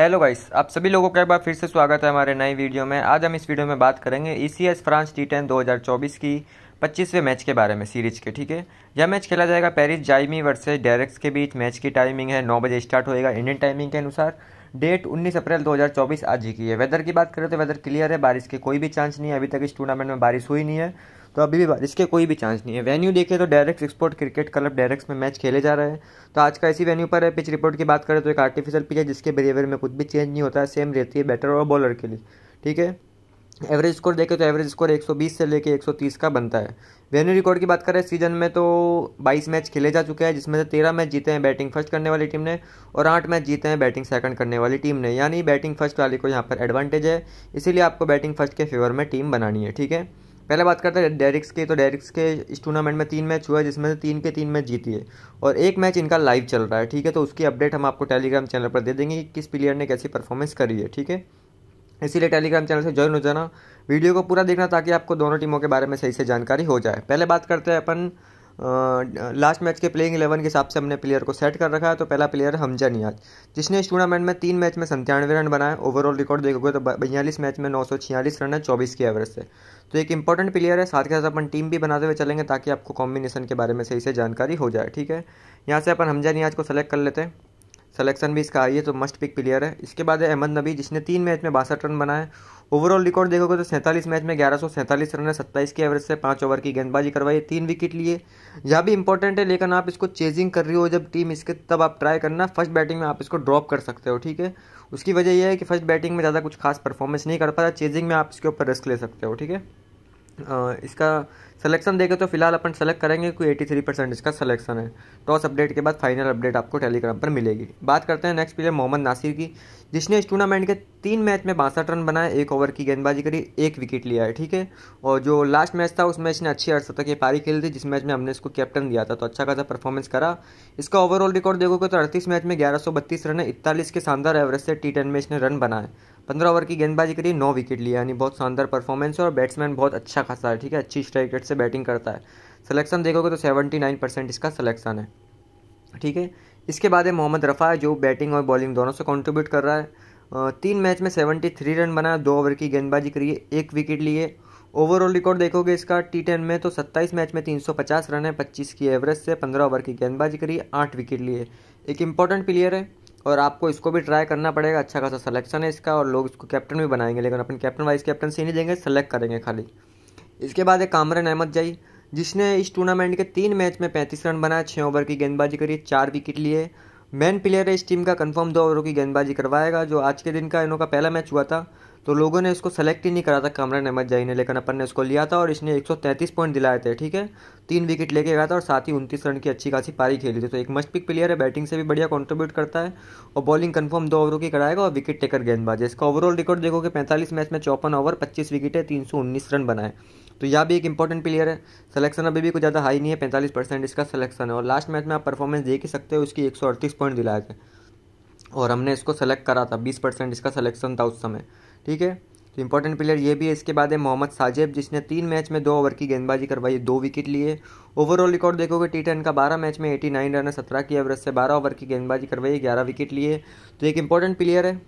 hello guys आप सभी लोगों का एक बार फिर से स्वागत है हमारे नए वीडियो में आज हम इस वीडियो में बात करेंगे E C S France T ten दो की पच्चीसवें मैच के बारे में सीरीज के ठीक है यह मैच खेला जाएगा पेरिस जाइमी वर्सेज डेरेक्स के बीच मैच की टाइमिंग है नौ बजे स्टार्ट होएगा इंडियन टाइमिंग के अनुसार डेट 19 अप्रैल 2024 आज ही की है वेदर की बात करें तो वेदर क्लियर है बारिश के कोई भी चांस नहीं है अभी तक इस टूर्नामेंट में बारिश हुई नहीं है तो अभी भी बारिश के कोई भी चांस नहीं है वेन्यू देखे तो direct export cricket club direct में मैच खेले जा रहा है तो आज का इसी वेन्यू पर है पिच रिपोर्ट की बात करें तो एक आर्टिफिशियल पिच है जिसके बिहेवियर में कुछ भी चेंज नहीं होता है सेम रहती है बैटर और बॉलर के लिए ठीक है एवरेज स्कोर देखें तो एवरेज स्कोर 120 से लेके 130 का बनता है वेन्यू रिकॉर्ड की बात करें सीजन में तो 22 मैच खेले जा चुके हैं जिसमें से 13 मैच जीते हैं बैटिंग फर्स्ट करने वाली टीम ने और 8 मैच जीते हैं बैटिंग सेकंड करने वाली टीम ने यानी बैटिंग फर्स्ट वाली को यहाँ पर एडवांटेज है इसीलिए आपको बैटिंग फर्स्ट के फेवर में टीम बनानी है ठीक है पहले बात करते हैं डेरिक्स के तो डेरिक्स के इस टूर्नामेंट में तीन मैच हुआ है जिसमें से तीन के तीन मैच जीती है और एक मैच इनका लाइव चल रहा है ठीक है तो उसकी अपडेट हम आपको टेलीग्राम चैनल पर दे देंगे कि किस प्लेयर ने कैसी परफॉर्मेंस करी है ठीक है इसीलिए टेलीग्राम चैनल से ज्वाइन हो जाना वीडियो को पूरा देखना ताकि आपको दोनों टीमों के बारे में सही से जानकारी हो जाए पहले बात करते हैं अपन लास्ट मैच के प्लेइंग इलेवन के हिसाब से हमने प्लेयर को सेट कर रखा है तो पहला प्लेयर हमजा नियाज जिसने इस टूर्नामेंट में तीन मैच में संतानवे रन बनाए ओवरऑल रिकॉर्ड देखोगे तो बयालीस मैच में नौ रन है चौबीस के एवरेज से तो एक इंपॉर्टेंट प्लेयर है साथ के साथ अपन टीम भी बनाते हुए चलेंगे ताकि आपको कॉम्बिनेशन के बारे में सही से जानकारी हो जाए ठीक है यहाँ से अपन हमजा नियाज को सेलेक्ट कर लेते हैं सलेक्शन भी इसका आई है तो मस्ट पिक प्लेयर है इसके बाद है अहमद नबी जिसने तीन मैच में बासठ रन बनाए ओवरऑल रिकॉर्ड देखोगे तो सैंतालीस मैच में ग्यारह सौ सैंतालीस रन है सत्ताईस की एवरेज से पाँच ओवर की गेंदबाजी करवाई तीन विकेट लिए यह भी इंपॉर्टेंट है लेकिन आप इसको चेजिंग कर रही हो जब टीम इसके तब आप ट्राई करना फर्स्ट बैटिंग में आप इसको ड्रॉप कर सकते हो ठीक है उसकी वजह यह है कि फर्स्ट बैटिंग में ज़्यादा कुछ खास परफॉर्मेंस नहीं कर पाता चेजिंग में आप इसके ऊपर रिस्क ले सकते हो ठीक है इसका सिलेक्शन देखें तो फिलहाल अपन सेलेक्ट करेंगे कोई थ्री परसेंट इसका सिलेक्शन है टॉस अपडेट के बाद फाइनल अपडेट आपको टेलीग्राम पर मिलेगी बात करते हैं नेक्स्ट प्लेयर मोहम्मद नासिर की जिसने इस टूर्नामेंट के तीन मैच में बासठ रन बनाए एक ओवर की गेंदबाजी करी एक विकेट लिया है ठीक है और जो लास्ट मैच था उस मैच ने अच्छी अर्थ तक ये पारी खेली थी जिस मैच में हमने इसको कैप्टन दिया था तो अच्छा खासा परफॉर्मेंस करा इसका ओवरऑल रिकॉर्ड देखोगे तो अड़तीस मैच में ग्यारह रन है इकतालीस के शानदार एवरेज से टी टेन में इसने रन बनाए पंद्रह ओवर की गेंदबाजी करी नौ विकेट लिया यानी बहुत शानदार परफॉर्मेंस है और बैट्समैन बहुत अच्छा खासा है ठीक है अच्छी स्ट्राइक रेट से बैटिंग करता है सलेक्शन देखोगे तो सेवेंटी नाइन परसेंट इसका सलेक्शन है ठीक है इसके बाद है मोहम्मद रफ़ा जो बैटिंग और बॉलिंग दोनों से कॉन्ट्रीब्यूट कर रहा है तीन मैच में सेवेंटी थ्री रन बनाया दो ओवर की गेंदबाजी करिए एक विकेट लिए ओवरऑल रिकॉर्ड देखोगे इसका टी टेन में तो सत्ताईस मैच में पचास रन है पच्चीस की एवरेज से पंद्रह ओवर की गेंदबाजी करिए आठ विकेट लिए एक इंपॉर्टेंट प्लेयर है और आपको इसको भी ट्राई करना पड़ेगा अच्छा खासा सलेक्शन है इसका और लोग इसको कैप्टन भी बनाएंगे लेकिन अपन कैप्टन वाइस कैप्टन से नहीं देंगे सेलेक्ट करेंगे खाली इसके बाद एक कामरन अहमद जई जिसने इस टूर्नामेंट के तीन मैच में पैंतीस रन बनाए छः ओवर की गेंदबाजी करी चार विकेट लिए मेन प्लेयर है इस टीम का कंफर्म दो ओवरों की गेंदबाजी करवाएगा जो आज के दिन का इनों का पहला मैच हुआ था तो लोगों ने इसको सेलेक्ट ही नहीं करा था कमरन अहमद जई ने लेकिन अपन ने उसको लिया था और इसने 133 पॉइंट दिलाए थे ठीक है तीन विकेट लेके गया था और साथ ही उनतीस रन की अच्छी खासी पारी खेली थी तो एक मस्ट पिक प्लेयर है बैटिंग से भी बढ़िया कॉन्ट्रीब्यूट करता है और बॉलिंग कन्फर्म दो ओवरों की कराएगा और विकेट टेकर गेंदबाज इसका ओवरऑल रिकॉर्ड देखो कि पैंतालीस मैच में चौपन ओवर पच्चीस विकेट है तीन रन बनाए तो यह भी एक इंपॉर्टेंट प्लेयर है सलेक्शन अभी भी कुछ ज़्यादा हाई नहीं है पैंतालीस परसेंट इसका सलेक्शन है और लास्ट मैच में आप परफॉर्मेंस देख ही सकते हो उसकी एक पॉइंट दिलाए थे और हमने इसको सेलेक्ट करा था बीस परसेंट इसका सलेक्शन था उस समय ठीक है तो इंपॉर्टेंट प्लेयर ये भी है इसके बाद है मोहम्मद साजेब जिसने तीन मैच में दो ओवर की गेंदबाजी करवाई दो विकेट लिए ओवरऑल रिकॉर्ड देखोगे टी टेन का बारह मैच में एटी नाइन रन है सत्रह की एवरेज से बारह ओवर की गेंदबाजी करवाई ग्यारह विकेट लिए तो एक इंपॉर्टेंट प्लेयर है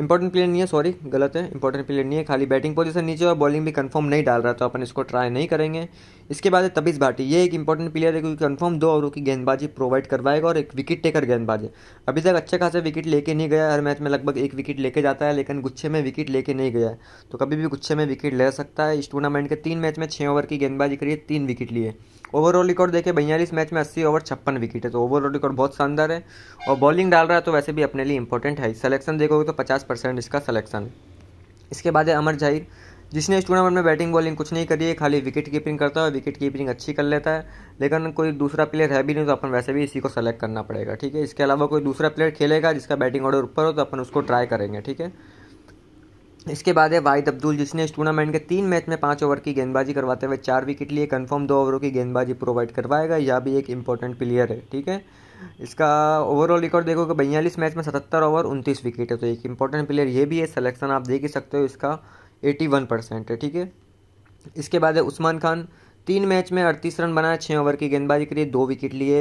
इंपॉर्टेंट प्लेयर नहीं है सॉरी गलत है इंपॉर्टेंट प्लेयर नहीं है खाली बैटिंग पोजीशन नीचे और बॉलिंग भी कंफर्म नहीं डाल रहा तो अपन इसको ट्राई नहीं करेंगे इसके बाद है तबीज़ भाटी ये एक इंपॉर्टेंट प्लेयर है क्योंकि कंफर्म दो ओवरों की गेंदबाजी प्रोवाइड करवाएगा और एक विकेट टेकर गेंदबाज है अभी तक अच्छा खासा विकेट लेके नहीं गया हर मैच में लगभग एक विकेट लेके जाता है लेकिन गुच्छे में विकेट लेके नहीं गया है तो कभी भी गुच्छे में विकेट ले सकता है इस टूर्नामेंट के तीन मैच में छः ओवर की गेंदबाजी करिए तीन विकेट लिए ओवरऑल रिकॉर्ड देखें बयालीस मैच में अस्सी ओवर छप्पन विकेट है तो ओवरऑल रिकॉर्ड बहुत शानदार है और बॉलिंग डाल रहा है तो वैसे भी अपने लिए इंपॉर्टेंट है सलेक्शन देखोगे तो पचास परसेंट इसका सलेक्शन इसके बाद है अमर जाहिर जिसने इस टूर्नामेंट में बैटिंग बॉलिंग कुछ नहीं करी है खाली विकेट कीपिंग करता है विकेट कीपिंग अच्छी कर लेता है लेकिन कोई दूसरा प्लेयर है भी नहीं तो अपन वैसे भी इसी को सेलेक्ट करना पड़ेगा ठीक है इसके अलावा कोई दूसरा प्लेयर खेलेगा जिसका बैटिंग ऑर्डर ऊपर हो तो अपन उसको ट्राई करेंगे ठीक है इसके बाद है वाहिद अब्दुल जिसने इस टूर्नामेंट के तीन मैच में पाँच ओवर की गेंदबाजी करवाते हुए चार विकेट लिए कन्फर्म दो ओवरों की गेंदबाजी प्रोवाइड करवाएगा यह भी एक इंपॉर्टेंट प्लेयर है ठीक है इसका ओवरऑल रिकॉर्ड देखो कि बयालीस मैच में सतहत्तर ओवर उनतीस विकेट है तो एक इंपॉर्टेंट प्लेयर ये भी है सलेक्शन आप देख ही सकते हो इसका एटी वन परसेंट है ठीक है इसके बाद है उस्मान खान तीन मैच में अड़तीस रन बनाए छः ओवर की गेंदबाजी के लिए दो विकेट लिए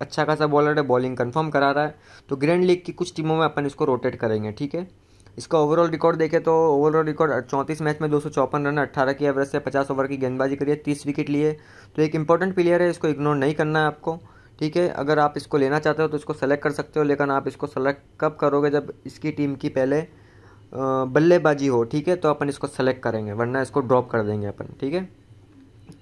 अच्छा खासा बॉलर है बॉलिंग कंफर्म करा रहा है तो ग्रैंड लीग की कुछ टीमों में अपन इसको रोटेट करेंगे ठीक है इसका ओवरऑल रिकॉर्ड देखें तो ओवरऑल रिकॉर्ड चौंतीस मैच में दो सौ चौपन रन अट्ठारह की एवरेज से पचास ओवर की गेंदबाजी करिए तीस विकेट लिए तो एक इंपॉर्टेंट प्लेयर है इसको इग्नोर नहीं करना है आपको ठीक है अगर आप इसको लेना चाहते हो तो इसको सेलेक्ट कर सकते हो लेकिन आप इसको सेलेक्ट कब करोगे जब इसकी टीम की पहले बल्लेबाजी हो ठीक है तो अपन इसको सेलेक्ट करेंगे वरना इसको ड्रॉप कर देंगे अपन ठीक है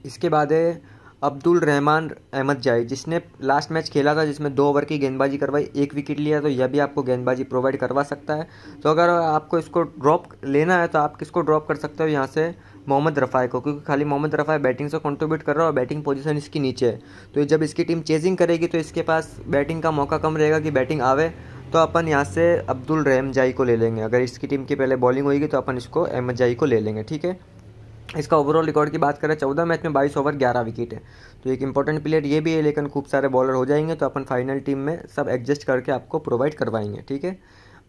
इसके बाद है अब्दुल रहमान अहमद जाई जिसने लास्ट मैच खेला था जिसमें दो ओवर की गेंदबाजी करवाई एक विकेट लिया तो यह भी आपको गेंदबाजी प्रोवाइड करवा सकता है तो अगर आपको इसको ड्रॉप लेना है तो आप किसको ड्रॉप कर सकते हो यहाँ से मोहम्मद रफ़ाई को क्योंकि खाली मोहम्मद रफ़ाई बैटिंग से कंट्रीब्यूट कर रहा है और बैटिंग पोजीशन इसकी नीचे है तो जब इसकी टीम चेजिंग करेगी तो इसके पास बैटिंग का मौका कम रहेगा कि बैटिंग आवे तो अपन यहाँ से अब्दुल रहम जाई को ले लेंगे अगर इसकी टीम की पहले बॉलिंग होगी तो अपन इसको अहमद जाई को ले लेंगे ठीक है इसका ओवरऑल रिकॉर्ड की बात करें चौदह मैच में बाईस ओवर ग्यारह विकेट है तो एक इंपॉर्टेंट प्लेयर ये भी है लेकिन खूब सारे बॉलर हो जाएंगे तो अपन फाइनल टीम में सब एडजस्ट करके आपको प्रोवाइड करवाएंगे ठीक है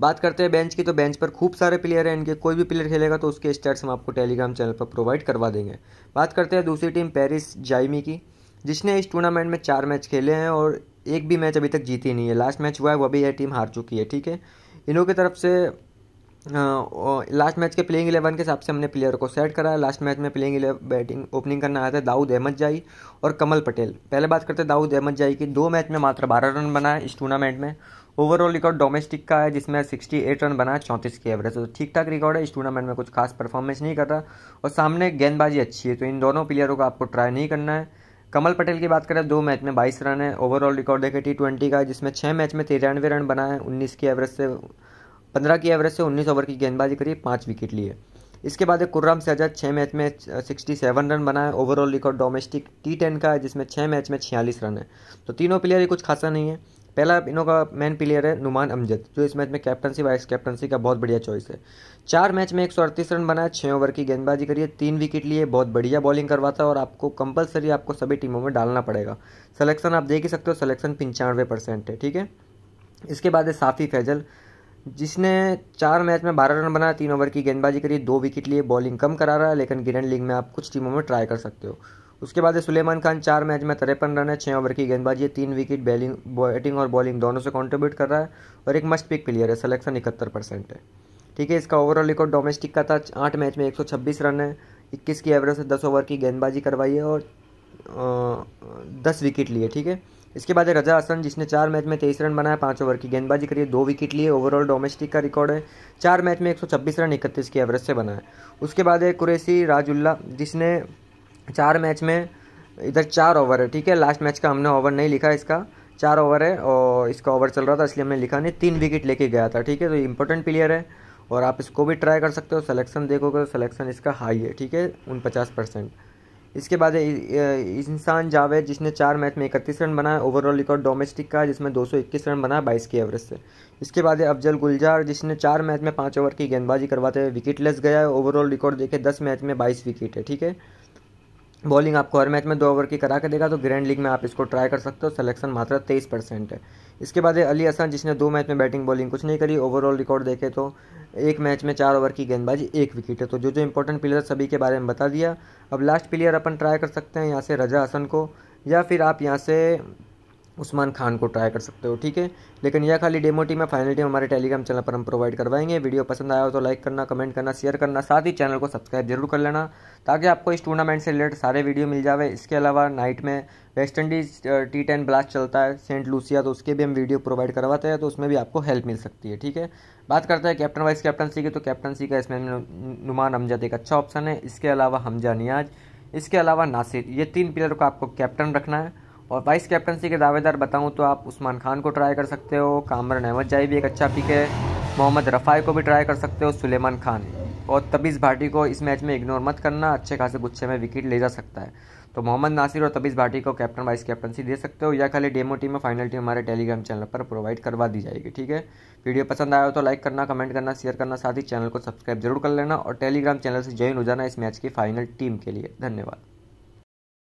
बात करते हैं बेंच की तो बेंच पर खूब सारे प्लेयर हैं इनके कोई भी प्लेयर खेलेगा तो उसके स्टेट्स हम आपको टेलीग्राम चैनल पर प्रोवाइड करवा देंगे बात करते हैं दूसरी टीम पेरिस जाइमी की जिसने इस टूर्नामेंट में चार मैच खेले हैं और एक भी मैच अभी तक जीती नहीं है लास्ट मैच हुआ है वह भी यह टीम हार चुकी है ठीक है इनों की तरफ से लास्ट मैच के प्लेइंग इलेवन के हिसाब से हमने प्लेयर को सेट करा लास्ट मैच में प्लेइंग इलेवन बैटिंग ओपनिंग करना आया था दाऊद अहमद जाई और कमल पटेल पहले बात करते हैं दाऊद अहमद जाई की दो मैच में मात्र बारह रन बनाए इस टूर्नामेंट में ओवरऑल रिकॉर्ड डोमेस्टिक का है जिसमें सिक्सटी एट रन बना चौंतीस की एवरेज तो ठीक ठाक रिकॉर्ड है इस टूर्नामेंट में कुछ खास परफॉर्मेंस नहीं कर रहा और सामने गेंदबाजी अच्छी है तो इन दोनों प्लेयरों को आपको ट्राई नहीं करना है कमल पटेल की बात करें दो मैच में बाईस रन है ओवरऑल रिकॉर्ड देखें टी ट्वेंटी का जिसमें छः मैच में तिरानवे रन बनाए उन्नीस की एवरेज से पंद्रह की एवरेज से उन्नीस ओवर की गेंदबाजी करी पाँच विकेट लिए इसके बाद एक कुर्राम सजाद छः मैच में सिक्सटी सेवन रन बनाए overall record domestic T ten का है जिसमें छः मैच में छियालीस रन है तो तीनों प्लेयर ही कुछ खासा नहीं है पहला इनों का मेन प्लेयर है नुमान अमजद जो इस मैच में कैप्टनसी वाइस कैप्टनसी का बहुत बढ़िया चॉइस है चार मैच में एक रन बनाया छः ओवर की गेंदबाजी करिए तीन विकेट लिए बहुत बढ़िया बॉलिंग करवाता है और आपको कंपलसरी आपको सभी टीमों में डालना पड़ेगा सलेक्शन आप देख ही सकते हो सलेक्शन पंचानवे परसेंट है ठीक है इसके बाद है साफ़ी फैजल जिसने चार मैच में बारह रन बनाया तीन ओवर की गेंदबाजी करी दो विकेट लिए बॉलिंग कम करा रहा है लेकिन गिरन लीग में आप कुछ टीमों में ट्राई कर सकते हो उसके बाद सुलेमान खान चार मैच में तिरपन रन है छः ओवर की गेंदबाजी है तीन विकेट बैलिंग बैटिंग और बॉलिंग दोनों से कॉन्ट्रीब्यूट कर रहा है और एक मस्ट पिक प्लेयर है सलेक्शन इकहत्तर परसेंट है ठीक है इसका ओवरऑल रिकॉर्ड डोमेस्टिक का था आठ मैच में छब्बीस रन है इक्कीस की एवरेज से दस ओवर की गेंदबाजी करवाई है और दस विकेट लिए ठीक है इसके बाद रजा हसन जिसने चार मैच में तेईस रन बनाया पाँच ओवर की गेंदबाजी करी है दो विकेट लिए ओवरऑल डोमेस्टिक का रिकॉर्ड है चार मैच में छब्बीस रन इकतीस की एवरेज से बनाया उसके बाद है कुरेसी राजुल्ला जिसने चार मैच में इधर चार ओवर है ठीक है लास्ट मैच का हमने ओवर नहीं लिखा इसका चार ओवर है और इसका ओवर चल रहा था इसलिए हमने लिखा नहीं तीन विकेट लेके गया था ठीक है तो इंपॉर्टेंट प्लेयर है और आप इसको भी ट्राई कर सकते हो सिलेक्शन देखोगे तो सिलेक्शन इसका हाई है ठीक है उन पचास परसेंट इसके बाद इंसान जावेद जिसने चार मैच में इकतीस रन बनाया ओवरऑल रिकॉर्ड डोमेस्टिक का जिसमें दो रन बनाया बाईस की एवरेज से इसके बाद है अफजल गुलजार जिसने चार मैच में पाँच ओवर की गेंदबाजी करवाते हुए लेस गया है ओवरऑल रिकॉर्ड देखे दस मैच में बाईस विकेट है ठीक है बॉलिंग आपको हर मैच में दो ओवर की करा के देगा तो ग्रैंड लीग में आप इसको ट्राई कर सकते हो सिलेक्शन मात्र तेईस परसेंट है इसके बाद है अली हसन जिसने दो मैच में बैटिंग बॉलिंग कुछ नहीं करी ओवरऑल रिकॉर्ड देखे तो एक मैच में चार ओवर की गेंदबाजी एक विकेट है तो जो जो इंपॉर्टेंट प्लेयर सभी के बारे में बता दिया अब लास्ट प्लेयर अपन ट्राई कर सकते हैं यहाँ से रजा हसन को या फिर आप यहाँ से उस्मान खान को ट्राई कर सकते हो ठीक है लेकिन यह खाली डेमो टीम है फाइनल टीम हमारे टेलीग्राम चैनल पर हम प्रोवाइड करवाएंगे वीडियो पसंद आया हो तो लाइक करना कमेंट करना शेयर करना साथ ही चैनल को सब्सक्राइब जरूर कर लेना ताकि आपको इस टूर्नामेंट से रिलेटेड सारे वीडियो मिल जाए इसके अलावा नाइट में West Indies T ten blast चलता है सेंट लूसिया तो उसके भी हम वीडियो प्रोवाइड करवाते हैं तो उसमें भी आपको हेल्प मिल सकती है ठीक है बात करते हैं कैप्टन वाइस कैप्टनसी की तो कैप्टनसी का इसमें नुमान हमजद एक अच्छा ऑप्शन है इसके अलावा हमजा नियाज इसके अलावा नासिर ये तीन प्लेयर को आपको कैप्टन रखना है और वाइस कैप्टनसी के दावेदार बताऊं तो आप उस्मान खान को ट्राई कर सकते हो कामरन अहमद जाई भी एक अच्छा पिक है मोहम्मद रफ़ाई को भी ट्राई कर सकते हो सुलेमान खान और तबीज़ भाटी को इस मैच में इग्नोर मत करना अच्छे खासे गुच्छे में विकेट ले जा सकता है तो मोहम्मद नासिर और तबीज़ भाटी को कैप्टन वाइस कैप्टनसी दे सकते हो या खाली डेमो टीम में फाइनल टीम हमारे टेलीग्राम चैनल पर प्रोवाइड करवा दी जाएगी ठीक है वीडियो पसंद आया हो तो लाइक करना कमेंट करना शेयर करना साथ ही चैनल को सब्सक्राइब जरूर कर लेना और टेलीग्राम चैनल से ज्वाइन हो जाना इस मैच की फाइनल टीम के लिए धन्यवाद